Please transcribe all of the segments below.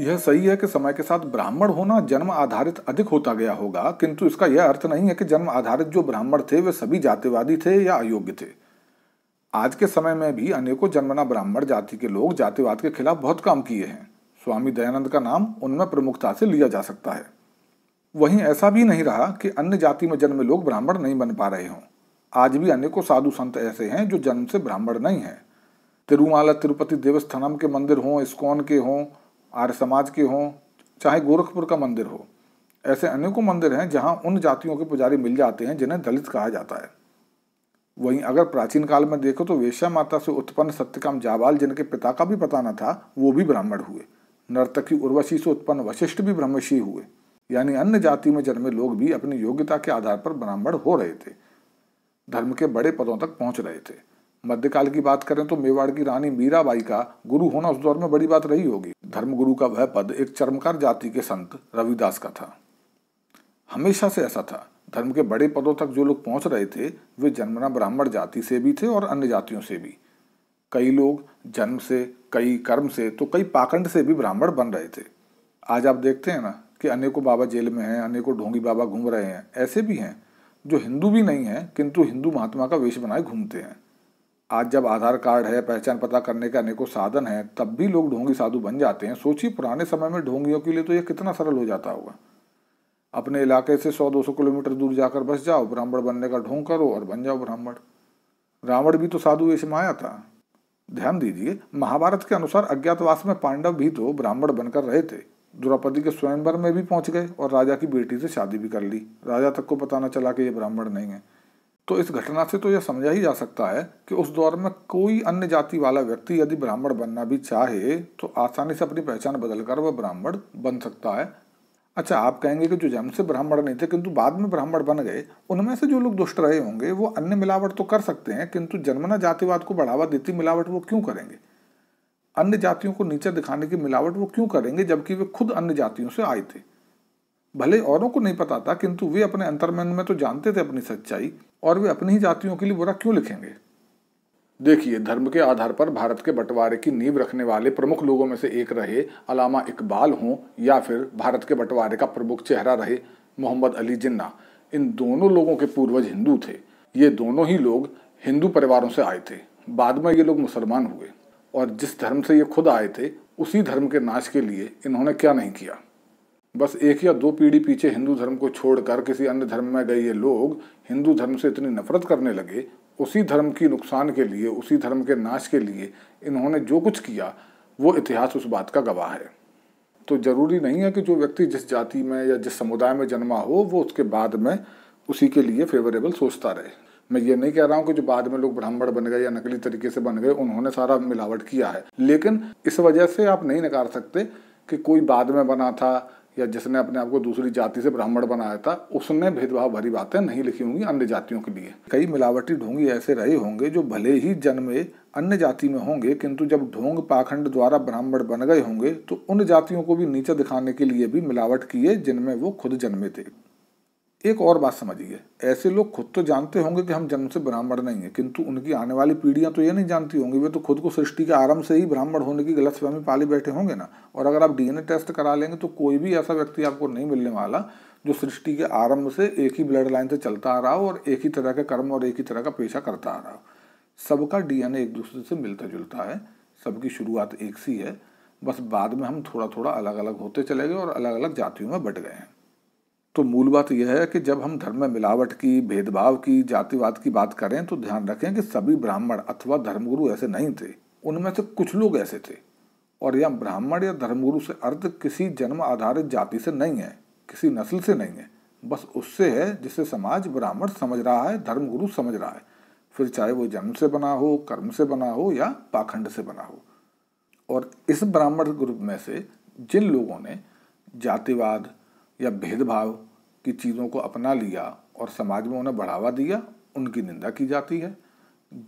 यह सही है कि समय के साथ ब्राह्मण होना जन्म आधारित अधिक होता गया होगा किंतु इसका यह अर्थ नहीं है कि जन्म आधारित जो ब्राह्मण थे वे सभी जातिवादी थे या अयोग्य थे आज के समय में भी अनेकों जन्मना ब्राह्मण जाति के लोग जातिवाद के खिलाफ बहुत काम किए हैं स्वामी दयानंद का नाम उनमें प्रमुखता से लिया जा सकता है वहीं ऐसा भी नहीं रहा कि अन्य जाति में जन्मे लोग ब्राह्मण नहीं बन पा रहे हों आज भी अनेकों साधु संत ऐसे हैं जो जन्म से ब्राह्मण नहीं हैं तिरुमाला तिरुपति देवस्थानम के मंदिर हों इस्कॉन के हों आर्य समाज के हों चाहे गोरखपुर का मंदिर हो ऐसे अनेकों मंदिर हैं जहां उन जातियों के पुजारी मिल जाते हैं जिन्हें दलित कहा जाता है वहीं अगर प्राचीन काल में देखो तो वेश्या माता से उत्पन्न सत्यकाम जावाल जिनके पिता का भी पता न था वो भी ब्राह्मण हुए नर्तकी उर्वशी से उत्पन्न वशिष्ठ भी ब्रह्मशी हुए यानी अन्य जाति में जन्मे लोग भी अपनी योग्यता के आधार पर ब्राह्मण हो रहे थे धर्म के बड़े पदों तक पहुंच रहे थे मध्यकाल की बात करें तो मेवाड़ की रानी मीराबाई का गुरु होना उस दौर में बड़ी बात रही होगी धर्मगुरु का वह पद एक चर्मकार जाति के संत रविदास का था हमेशा से ऐसा था धर्म के बड़े पदों तक जो लोग पहुंच रहे थे वे जन्मना ब्राह्मण जाति से भी थे और अन्य जातियों से भी कई लोग जन्म से कई कर्म से तो कई पाखंड से भी ब्राह्मण बन रहे थे आज आप देखते हैं ना कि अनेकों बाबा जेल में हैं अनेकों ढोंगी बाबा घूम रहे हैं ऐसे भी हैं जो हिंदू भी नहीं हैं किंतु हिंदू महात्मा का वेश बनाए घूमते हैं आज जब आधार कार्ड है पहचान पता करने के अनेकों साधन है तब भी लोग ढोंगी साधु बन जाते हैं सोचिए पुराने समय में ढोंगियों के लिए तो यह कितना सरल हो जाता होगा अपने इलाके से 100-200 किलोमीटर दूर जाकर बस जाओ ब्राह्मण बनने का ढोंग करो और बन जाओ ब्राह्मण रावण भी तो साधु वेश में आया था ध्यान दीजिए महाभारत के अनुसार अज्ञातवास में पांडव भी तो ब्राह्मण बनकर रहे थे द्रौपदी के स्वयंवर में भी पहुंच गए और राजा की बेटी से शादी भी कर ली राजा तक को पता न चला कि ये ब्राह्मण नहीं है तो इस घटना से तो यह समझा ही जा सकता है कि उस दौर में कोई अन्य जाति वाला व्यक्ति यदि ब्राह्मण बनना भी चाहे तो आसानी से अपनी पहचान बदलकर वह ब्राह्मण बन सकता है अच्छा आप कहेंगे कि जो जन्म से ब्राह्मण नहीं थे किंतु बाद में ब्राह्मण बन गए उनमें से जो लोग दुष्ट रहे होंगे वो अन्य मिलावट तो कर सकते हैं किंतु जन्मना जातिवाद को बढ़ावा देती मिलावट वो क्यों करेंगे अन्य जातियों को नीचे दिखाने की मिलावट वो क्यों करेंगे जबकि वे खुद अन्य जातियों से आए थे भले औरों को नहीं पता था किंतु वे अपने अंतर्मन में तो जानते थे अपनी सच्चाई और वे अपनी ही जातियों के लिए बुरा क्यों लिखेंगे देखिए धर्म के आधार पर भारत के बंटवारे की नींव रखने वाले प्रमुख लोगों में से एक रहे अलामा इकबाल हों या फिर भारत के बंटवारे का प्रमुख चेहरा रहे मोहम्मद अली जिन्ना इन दोनों लोगों के पूर्वज हिंदू थे ये दोनों ही लोग हिंदू परिवारों से आए थे बाद में ये लोग मुसलमान हुए और जिस धर्म से ये खुद आए थे उसी धर्म के नाश के लिए इन्होंने क्या नहीं किया बस एक या दो पीढ़ी पीछे हिंदू धर्म को छोड़कर किसी अन्य धर्म में गए ये लोग हिंदू धर्म से इतनी नफरत करने लगे उसी धर्म की नुकसान के लिए उसी धर्म के नाश के लिए इन्होंने जो कुछ किया वो इतिहास उस बात का गवाह है तो जरूरी नहीं है कि जो व्यक्ति जिस जाति में या जिस समुदाय में जन्मा हो वो उसके बाद में उसी के लिए फेवरेबल सोचता रहे मैं ये नहीं कह रहा हूँ कि जो बाद में लोग ब्राह्मण बन गए या नकली तरीके से बन गए उन्होंने सारा मिलावट किया है लेकिन इस वजह से आप नहीं नकार सकते कि कोई बाद में बना था या जिसने अपने आप को दूसरी जाति से ब्राह्मण बनाया था उसने भेदभाव भरी बातें नहीं लिखी होंगी अन्य जातियों के लिए कई मिलावटी ढोंगी ऐसे रहे होंगे जो भले ही जन्मे अन्य जाति में होंगे किंतु जब ढोंग पाखंड द्वारा ब्राह्मण बन गए होंगे तो उन जातियों को भी नीचे दिखाने के लिए भी मिलावट किए जिनमें वो खुद जन्मे थे एक और बात समझिए ऐसे लोग खुद तो जानते होंगे कि हम जन्म से ब्राह्मण नहीं है किंतु उनकी आने वाली पीढ़ियां तो ये नहीं जानती होंगी वे तो खुद को सृष्टि के आरंभ से ही ब्राह्मण होने की गलत फहमी पाले बैठे होंगे ना और अगर आप डीएनए टेस्ट करा लेंगे तो कोई भी ऐसा व्यक्ति आपको नहीं मिलने वाला जो सृष्टि के आरंभ से एक ही ब्लड लाइन से चलता आ रहा हो और एक ही तरह के कर्म और एक ही तरह का पेशा करता आ रहा हो सबका डीएनए एक दूसरे से मिलता जुलता है सबकी शुरुआत एक सी है बस बाद में हम थोड़ा थोड़ा अलग अलग होते चले गए और अलग अलग जातियों में बट गए हैं तो मूल बात यह है कि जब हम धर्म में मिलावट की भेदभाव की जातिवाद की बात करें तो ध्यान रखें कि सभी ब्राह्मण अथवा धर्मगुरु ऐसे नहीं थे उनमें से कुछ लोग ऐसे थे और यह ब्राह्मण या धर्मगुरु से अर्थ किसी जन्म आधारित जाति से नहीं है किसी नस्ल से नहीं है बस उससे है जिसे समाज ब्राह्मण समझ रहा है धर्मगुरु समझ रहा है फिर चाहे वो जन्म से बना हो कर्म से बना हो या पाखंड से बना हो और इस ब्राह्मण ग्रुप में से जिन लोगों ने जातिवाद या भेदभाव की चीज़ों को अपना लिया और समाज में उन्हें बढ़ावा दिया उनकी निंदा की जाती है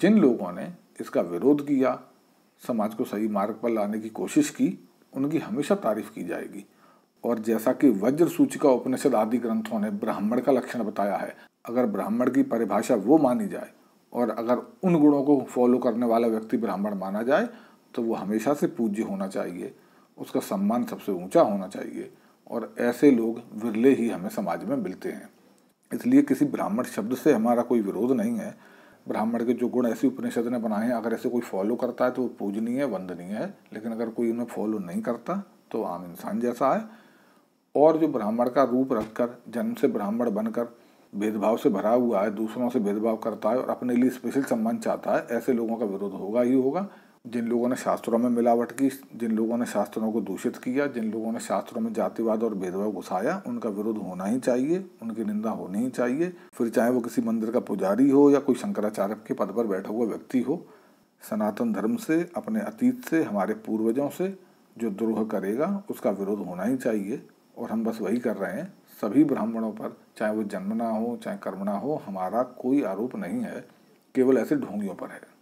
जिन लोगों ने इसका विरोध किया समाज को सही मार्ग पर लाने की कोशिश की उनकी हमेशा तारीफ की जाएगी और जैसा कि वज्र सूचिका उपनिषद आदि ग्रंथों ने ब्राह्मण का लक्षण बताया है अगर ब्राह्मण की परिभाषा वो मानी जाए और अगर उन गुणों को फॉलो करने वाला व्यक्ति ब्राह्मण माना जाए तो वो हमेशा से पूज्य होना चाहिए उसका सम्मान सबसे ऊंचा होना चाहिए और ऐसे लोग विरले ही हमें समाज में मिलते हैं इसलिए किसी ब्राह्मण शब्द से हमारा कोई विरोध नहीं है ब्राह्मण के जो गुण ऐसी उपनिषद ने बनाए हैं अगर ऐसे कोई फॉलो करता है तो वो पूजनीय है वंदनीय है लेकिन अगर कोई उन्हें फॉलो नहीं करता तो आम इंसान जैसा है और जो ब्राह्मण का रूप रखकर जन्म से ब्राह्मण बनकर भेदभाव से भरा हुआ है दूसरों से भेदभाव करता है और अपने लिए स्पेशल सम्मान चाहता है ऐसे लोगों का विरोध होगा ही होगा जिन लोगों ने शास्त्रों में मिलावट की जिन लोगों ने शास्त्रों को दूषित किया जिन लोगों ने शास्त्रों में जातिवाद और भेदभाव घुसाया उनका विरोध होना ही चाहिए उनकी निंदा होनी ही चाहिए फिर चाहे वो किसी मंदिर का पुजारी हो या कोई शंकराचार्य के पद पर बैठा हुआ व्यक्ति हो सनातन धर्म से अपने अतीत से हमारे पूर्वजों से जो द्रोह करेगा उसका विरोध होना ही चाहिए और हम बस वही कर रहे हैं सभी ब्राह्मणों पर चाहे वो जन्मना हो चाहे कर्मणा हो हमारा कोई आरोप नहीं है केवल ऐसे ढोंगियों पर है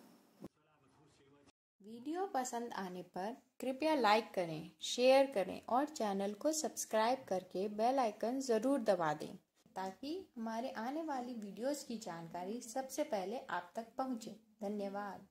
वीडियो पसंद आने पर कृपया लाइक करें शेयर करें और चैनल को सब्सक्राइब करके बेल आइकन ज़रूर दबा दें ताकि हमारे आने वाली वीडियोस की जानकारी सबसे पहले आप तक पहुंचे धन्यवाद